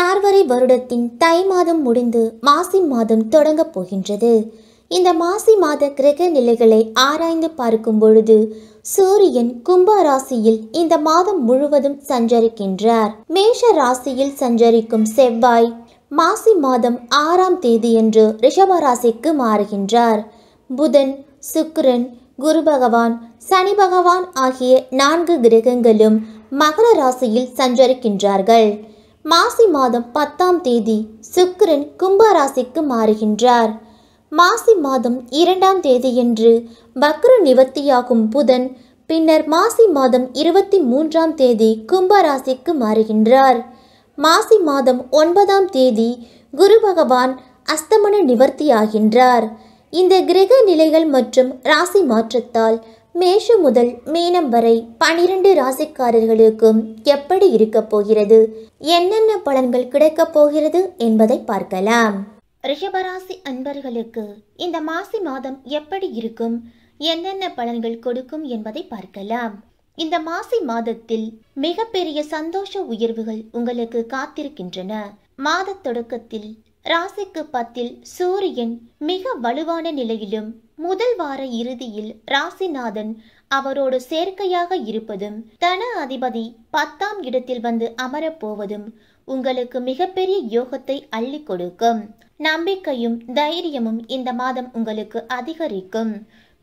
சார்வரை வருடத்தின் தை மாதம் முடிந்து மாசி மாதம் தொடங்கப் போகின்றது இந்த மாசி மாத கிரக நிலைகளை ஆராய்ந்து பார்க்கும் பொழுது சூரியன் கும்ப ராசியில் இந்த மாதம் முழுவதும் சஞ்சரிக்கின்றார் மேஷ ராசியில் சஞ்சரிக்கும் செவ்வாய் மாசி மாதம் ஆறாம் தேதியன்று ராசிக்கு மாறுகின்றார் புதன் சுக்கிரன் குரு பகவான் சனி பகவான் ஆகிய நான்கு கிரகங்களும் மகர ராசியில் சஞ்சரிக்கின்றார்கள் மாசி மாதம் பத்தாம் தேதி சுக்கிரன் கும்பராசிக்கு மாறுகின்றார் மாசி மாதம் இரண்டாம் தேதியன்று பக்ர நிவர்த்தியாகும் புதன் பின்னர் மாசி மாதம் இருபத்தி மூன்றாம் தேதி கும்பராசிக்கு மாறுகின்றார் மாசி மாதம் ஒன்பதாம் தேதி குரு பகவான் அஸ்தமன நிவர்த்தியாகின்றார் இந்த கிரக நிலைகள் மற்றும் ராசி மாற்றத்தால் மேஷம் முதல் மீனம் வரை பனிரெண்டு ராசிக்காரர்களுக்கும் எப்படி இருக்க போகிறது என்னென்ன பலன்கள் கிடைக்கப் போகிறது என்பதை பார்க்கலாம் ரிஷபராசி அன்பர்களுக்கு இந்த மாசி மாதம் எப்படி இருக்கும் என்னென்ன பலன்கள் கொடுக்கும் என்பதை பார்க்கலாம் இந்த மாசி மாதத்தில் மிகப்பெரிய சந்தோஷ உயர்வுகள் உங்களுக்கு காத்திருக்கின்றன மாத தொடக்கத்தில் ராசிக்கு பத்தில் சூரியன் மிக வலுவான நிலையிலும் முதல் வார இறுதியில் ராசிநாதன் அவரோடு சேர்க்கையாக இருப்பதும் தன அதிபதி பத்தாம் இடத்தில் வந்து அமரப்போவதும் உங்களுக்கு மிகப்பெரிய யோகத்தை அள்ளி கொடுக்கும் நம்பிக்கையும் தைரியமும் இந்த மாதம் உங்களுக்கு அதிகரிக்கும்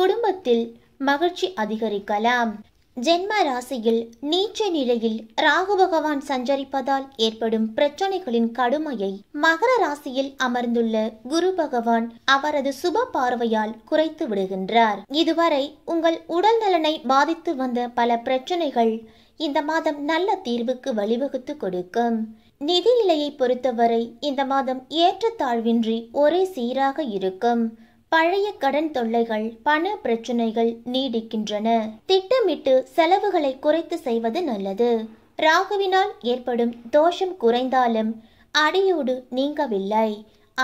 குடும்பத்தில் மகிழ்ச்சி அதிகரிக்கலாம் ஜென்ம ராசியில் நீச்ச நிலையில் ராகு பகவான் சஞ்சரிப்பதால் ஏற்படும் பிரச்சனைகளின் கடுமையை மகர ராசியில் அமர்ந்துள்ள குரு பகவான் அவரது சுப பார்வையால் குறைத்து விடுகின்றார் இதுவரை உங்கள் உடல் நலனை பாதித்து வந்த பல பிரச்சனைகள் இந்த மாதம் நல்ல தீர்வுக்கு வழிவகுத்து கொடுக்கும் நிதி நிலையை பொறுத்தவரை இந்த மாதம் ஏற்றத்தாழ்வின்றி ஒரே சீராக இருக்கும் பழைய கடன் தொல்லைகள் பண பிரச்சனைகள் நீடிக்கின்றன திட்டமிட்டு செலவுகளை குறைத்து செய்வது நல்லது ராகுவினால் ஏற்படும் தோஷம் குறைந்தாலும் அடியோடு நீங்கவில்லை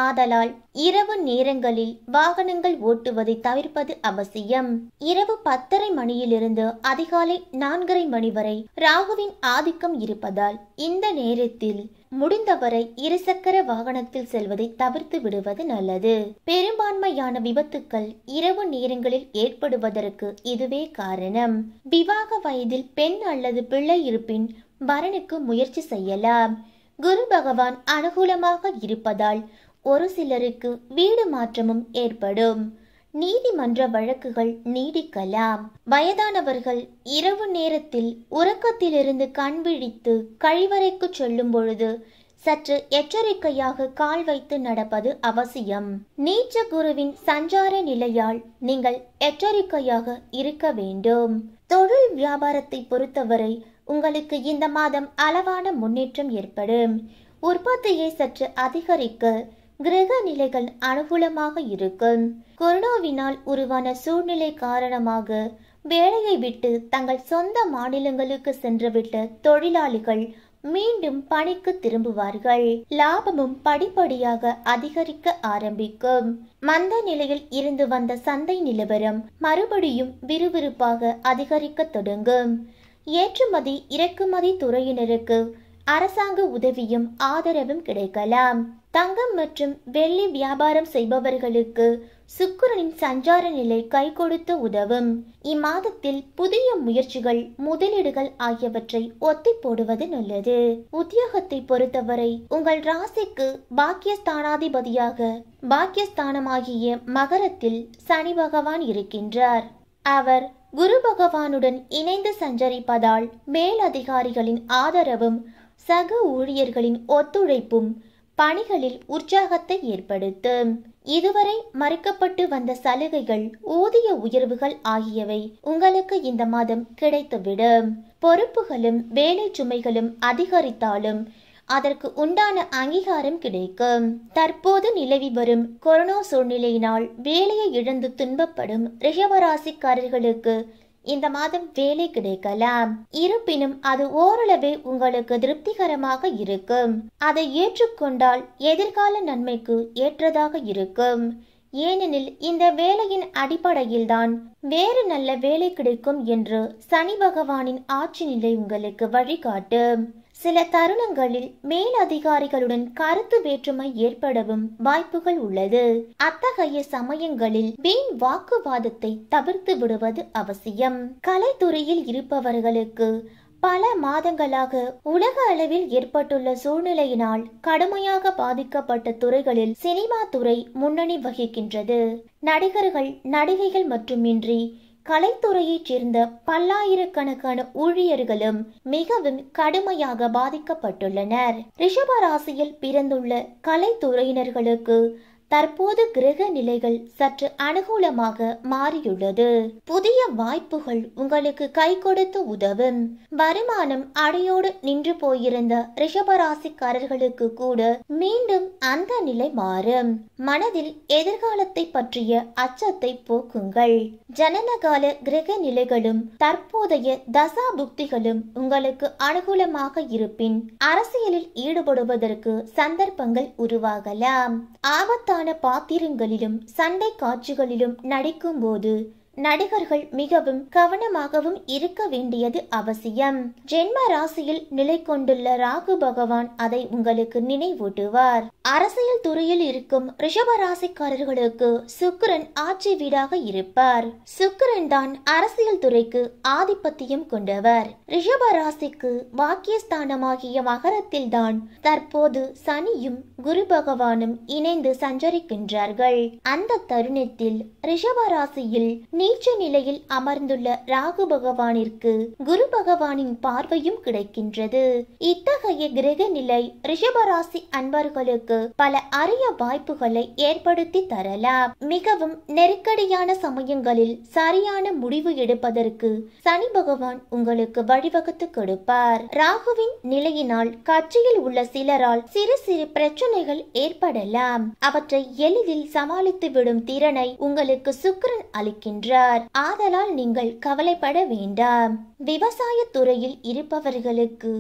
ஆதலால் இரவு நேரங்களில் வாகனங்கள் ஓட்டுவதை தவிர்ப்பது அவசியம் இரவு பத்தரை மணியிலிருந்து அதிகாலை நான்கரை மணி வரை ராகுவின் ஆதிக்கம் இருப்பதால் இந்த நேரத்தில் முடிந்தவரை இருசக்கர வாகனத்தில் செல்வதை தவிர்த்து விடுவது நல்லது பெரும்பான்மையான விபத்துக்கள் இரவு நேரங்களில் ஏற்படுவதற்கு இதுவே காரணம் விவாக வயதில் பெண் அல்லது பிள்ளை இருப்பின் வரனுக்கு முயற்சி செய்யலாம் குரு பகவான் அனுகூலமாக இருப்பதால் ஒரு சிலருக்கு வீடு மாற்றமும் ஏற்படும் நீதிமன்ற வழக்குகள் நீடிக்கலாம் வயதானவர்கள் இரவு நேரத்தில் உறக்கத்திலிருந்து கண் விழித்து கழிவறைக்கு செல்லும் பொழுது சற்று எச்சரிக்கையாக கால் வைத்து நடப்பது அவசியம் நீச்ச குருவின் சஞ்சார நிலையால் நீங்கள் எச்சரிக்கையாக இருக்க வேண்டும் தொழில் வியாபாரத்தை பொறுத்தவரை உங்களுக்கு இந்த மாதம் அளவான முன்னேற்றம் ஏற்படும் உற்பத்தியை சற்று அதிகரிக்க கிரக நிலைகள் அனுகூலமாக இருக்கும் கொரோனாவினால் உருவான சூழ்நிலை காரணமாக வேலையை விட்டு தங்கள் சொந்த மாநிலங்களுக்கு சென்றுவிட்ட தொழிலாளிகள் மீண்டும் பணிக்கு திரும்புவார்கள் லாபமும் படிப்படியாக அதிகரிக்க ஆரம்பிக்கும் மந்த நிலையில் இருந்து வந்த சந்தை நிலவரம் மறுபடியும் விறுவிறுப்பாக அதிகரிக்க தொடங்கும் ஏற்றுமதி இறக்குமதி துறையினருக்கு அரசாங்க உதவியும் ஆதரவும் கிடைக்கலாம் தங்கம் மற்றும் வெள்ளி வியாபாரம் செய்பவர்களுக்கு சுக்கிரனின் சஞ்சார நிலை கை கொடுத்து உதவும் இம்மாதத்தில் புதிய முயற்சிகள் முதலீடுகள் ஆகியவற்றை ஒத்தி போடுவது நல்லது உத்தியோகத்தை பொறுத்தவரை உங்கள் ராசிக்கு பாக்கியஸ்தானாதிபதியாக பாக்கியஸ்தானமாகிய மகரத்தில் சனி பகவான் இருக்கின்றார் அவர் குரு பகவானுடன் இணைந்து சஞ்சரிப்பதால் மேலதிகாரிகளின் ஆதரவும் சக ஊழியர்களின் ஒத்துழைப்பும் பணிகளில் உற்சாகத்தை ஏற்படுத்தும் இதுவரை மறுக்கப்பட்டு வந்த சலுகைகள் ஊதிய உயர்வுகள் ஆகியவை உங்களுக்கு இந்த மாதம் கிடைத்துவிடும் பொறுப்புகளும் வேலை சுமைகளும் அதிகரித்தாலும் அதற்கு உண்டான அங்கீகாரம் கிடைக்கும் தற்போது நிலவி வரும் கொரோனா சூழ்நிலையினால் வேலையை இழந்து துன்பப்படும் ரிஷவராசிக்காரர்களுக்கு இந்த மாதம் வேலை கிடைக்கலாம் இருப்பினும் அது ஓரளவே உங்களுக்கு திருப்திகரமாக இருக்கும் அதை ஏற்றுக்கொண்டால் எதிர்கால நன்மைக்கு ஏற்றதாக இருக்கும் ஏனெனில் இந்த வேலையின் அடிப்படையில்தான் வேறு நல்ல வேலை கிடைக்கும் என்று சனி பகவானின் ஆட்சி நிலை உங்களுக்கு வழிகாட்டும் சில தருணங்களில் மேல் அதிகாரிகளுடன் கருத்து வேற்றுமை ஏற்படவும் வாய்ப்புகள் உள்ளது அத்தகைய சமயங்களில் வீண் வாக்குவாதத்தை தவிர்த்து விடுவது அவசியம் கலைத்துறையில் இருப்பவர்களுக்கு பல மாதங்களாக உலக அளவில் ஏற்பட்டுள்ள சூழ்நிலையினால் கடுமையாக பாதிக்கப்பட்ட துறைகளில் சினிமா துறை முன்னணி வகிக்கின்றது நடிகர்கள் நடிகைகள் மட்டுமின்றி கலைத்துறையைச் சேர்ந்த பல்லாயிரக்கணக்கான ஊழியர்களும் மிகவும் கடுமையாக பாதிக்கப்பட்டுள்ளனர் ரிஷபராசியில் பிறந்துள்ள கலைத்துறையினர்களுக்கு தற்போது கிரக நிலைகள் சற்று அனுகூலமாக மாறியுள்ளது புதிய வாய்ப்புகள் உங்களுக்கு கை கொடுத்து உதவும் வருமானம் அடையோடு நின்று போயிருந்த ரிஷபராசிக்காரர்களுக்கு கூட மீண்டும் அந்த நிலை மாறும் மனதில் எதிர்காலத்தை பற்றிய அச்சத்தை போக்குங்கள் ஜனனகால கிரக நிலைகளும் தற்போதைய தசா புக்திகளும் உங்களுக்கு அனுகூலமாக இருப்பின் அரசியலில் ஈடுபடுவதற்கு சந்தர்ப்பங்கள் உருவாகலாம் ஆபத்த முக்கியமான பாத்திரங்களிலும் சண்டை காட்சிகளிலும் நடிக்கும்போது நடிகர்கள் மிகவும் கவனமாகவும் இருக்க வேண்டியது அவசியம் ஜென்ம ராசியில் நிலை கொண்டுள்ள ராகு பகவான் அதை உங்களுக்கு நினைவூட்டுவார் அரசியல் துறையில் இருக்கும் ரிஷப ராசிக்காரர்களுக்கு சுக்கரன் ஆட்சி வீடாக இருப்பார் சுக்கரன் தான் அரசியல் துறைக்கு ஆதிபத்தியம் கொண்டவர் ரிஷப ராசிக்கு வாக்கியஸ்தானமாகிய மகரத்தில் தான் தற்போது சனியும் குரு பகவானும் இணைந்து சஞ்சரிக்கின்றார்கள் அந்த தருணத்தில் ரிஷப ராசியில் நீச்ச நிலையில் அமர்ந்துள்ள ராகு பகவானிற்கு குரு பகவானின் பார்வையும் கிடைக்கின்றது இத்தகைய கிரக நிலை ரிஷபராசி அன்பர்களுக்கு பல அரிய வாய்ப்புகளை ஏற்படுத்தி தரலாம் மிகவும் நெருக்கடியான சமயங்களில் சரியான முடிவு எடுப்பதற்கு சனி பகவான் உங்களுக்கு வழிவகுத்து கொடுப்பார் ராகுவின் நிலையினால் கட்சியில் உள்ள சிலரால் சிறு சிறு பிரச்சனைகள் ஏற்படலாம் அவற்றை எளிதில் சமாளித்து விடும் திறனை உங்களுக்கு சுக்கரன் அளிக்கின்றார் இருக்கிறார் ஆதலால் நீங்கள் கவலைப்பட வேண்டாம் விவசாய துறையில் இருப்பவர்களுக்கு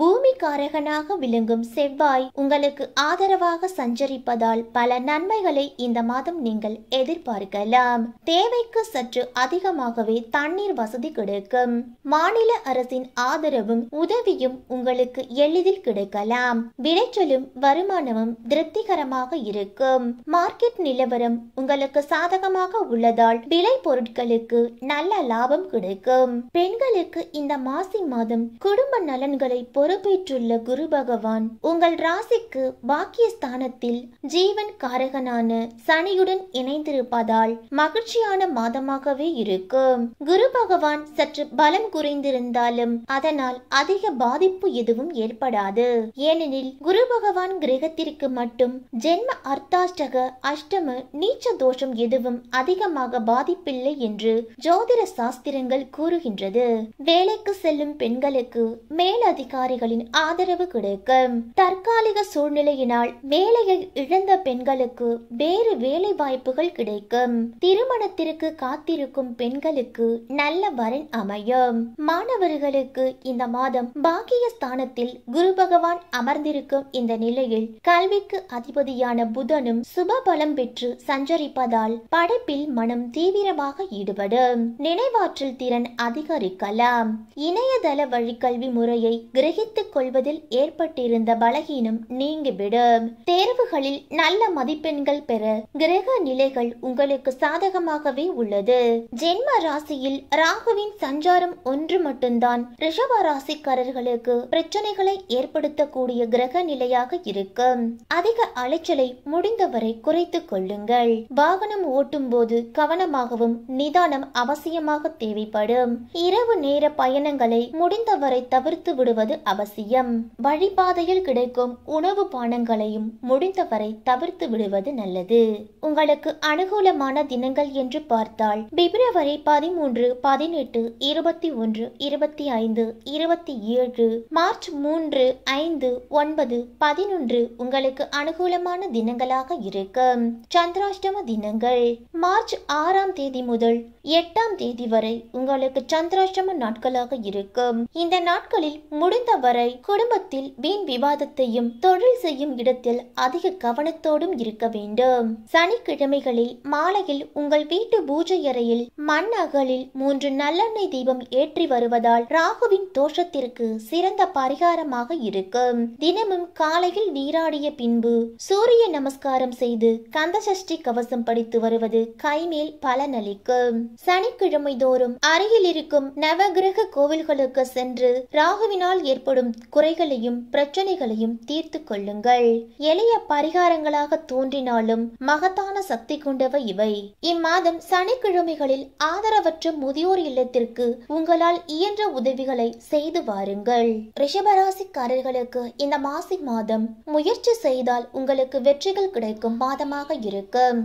பூமிக்காரகனாக விளங்கும் செவ்வாய் உங்களுக்கு ஆதரவாக சஞ்சரிப்பதால் பல நன்மைகளை இந்த மாதம் நீங்கள் எதிர்பார்க்கலாம் தேவைக்கு சற்று அதிகமாகவே தண்ணீர் வசதி கிடைக்கும் மாநில அரசின் ஆதரவும் உதவியும் உங்களுக்கு எளிதில் கிடைக்கலாம் விளைச்சலும் வருமானமும் திருப்திகரமாக இருக்கும் மார்க்கெட் நிலவரம் உங்களுக்கு சாதகமாக உள்ளதால் விளை பொருட்களுக்கு நல்ல லாபம் கிடைக்கும் பெண்களுக்கு இந்த மாசி மாதம் குடும்ப நலன்களை பொறுப்பேற்றுள்ள குரு பகவான் உங்கள் ராசிக்கு பாக்கியஸ்தானத்தில் ஜீவன் காரகனான சனியுடன் இணைந்திருப்பதால் மகிழ்ச்சியான மாதமாகவே இருக்கும் குரு பகவான் சற்று பலம் குறைந்திருந்தாலும் அதனால் அதிக பாதிப்பு எதுவும் ஏற்படாது ஏனெனில் குரு பகவான் கிரகத்திற்கு மட்டும் ஜென்ம அர்த்தாஷ்டக அஷ்டம நீச்ச தோஷம் எதுவும் அதிகமாக பாதிப்பில்லை என்று ஜோதிட சாஸ்திரங்கள் கூறுகின்றது வேலைக்கு செல்லும் பெண்களுக்கு மேலதிகாரி அதிகாரிகளின் ஆதரவு கிடைக்கும் தற்காலிக சூழ்நிலையினால் வேலையை இழந்த பெண்களுக்கு வேறு வேலை வாய்ப்புகள் கிடைக்கும் திருமணத்திற்கு காத்திருக்கும் பெண்களுக்கு நல்ல வரன் அமையும் மாணவர்களுக்கு இந்த மாதம் பாக்கிய ஸ்தானத்தில் குரு பகவான் அமர்ந்திருக்கும் இந்த நிலையில் கல்விக்கு அதிபதியான புதனும் சுப பலம் பெற்று சஞ்சரிப்பதால் படைப்பில் மனம் தீவிரமாக ஈடுபடும் நினைவாற்றல் திறன் அதிகரிக்கலாம் இணையதள வழிக்கல்வி முறையை கிரகி கிரகித்துக் கொள்வதில் ஏற்பட்டிருந்த பலகீனம் நீங்கிவிடும் தேர்வுகளில் நல்ல மதிப்பெண்கள் பெற கிரக நிலைகள் உங்களுக்கு சாதகமாகவே உள்ளது ஜென்ம ராசியில் ராகுவின் சஞ்சாரம் ஒன்று மட்டும்தான் ரிஷப ராசிக்காரர்களுக்கு பிரச்சனைகளை ஏற்படுத்தக்கூடிய கிரக நிலையாக இருக்கும் அதிக அலைச்சலை முடிந்தவரை குறைத்துக் கொள்ளுங்கள் வாகனம் ஓட்டும் போது கவனமாகவும் நிதானம் அவசியமாக தேவைப்படும் இரவு நேர பயணங்களை முடிந்தவரை தவிர்த்து விடுவது அவசியம் வழிபாதையில் கிடைக்கும் உணவு பானங்களையும் முடிந்தவரை தவிர்த்து விடுவது நல்லது உங்களுக்கு அனுகூலமான தினங்கள் என்று பார்த்தால் பிப்ரவரி பதிமூன்று பதினெட்டு இருபத்தி ஒன்று இருபத்தி ஐந்து இருபத்தி ஏழு மார்ச் மூன்று ஐந்து ஒன்பது பதினொன்று உங்களுக்கு அனுகூலமான தினங்களாக இருக்கும் சந்திராஷ்டம தினங்கள் மார்ச் ஆறாம் தேதி முதல் எட்டாம் தேதி வரை உங்களுக்கு சந்திராஷ்டம நாட்களாக இருக்கும் இந்த நாட்களில் முடிந்த வரை குடும்பத்தில் வீண் விவாதத்தையும் தொழில் செய்யும் இடத்தில் அதிக கவனத்தோடும் இருக்க வேண்டும் சனிக்கிழமைகளில் மாலையில் உங்கள் வீட்டு பூஜை அறையில் மண் அகலில் மூன்று நல்லெண்ணெய் தீபம் ஏற்றி வருவதால் ராகுவின் தோஷத்திற்கு சிறந்த பரிகாரமாக இருக்கும் தினமும் காலையில் நீராடிய பின்பு சூரிய நமஸ்காரம் செய்து கந்த சஷ்டி கவசம் படித்து வருவது கைமேல் பலனளிக்கும் சனிக்கிழமை தோறும் அருகில் இருக்கும் நவகிரக கோவில்களுக்கு சென்று ராகுவினால் ஏற்ப ஏற்படும் குறைகளையும் பிரச்சனைகளையும் தீர்த்து கொள்ளுங்கள் எளிய பரிகாரங்களாக தோன்றினாலும் மகத்தான சக்தி கொண்டவை இவை இம்மாதம் சனிக்கிழமைகளில் ஆதரவற்ற முதியோர் இல்லத்திற்கு உங்களால் இயன்ற உதவிகளை செய்து வாருங்கள் ரிஷபராசிக்காரர்களுக்கு இந்த மாசி மாதம் முயற்சி செய்தால் உங்களுக்கு வெற்றிகள் கிடைக்கும் மாதமாக இருக்கும்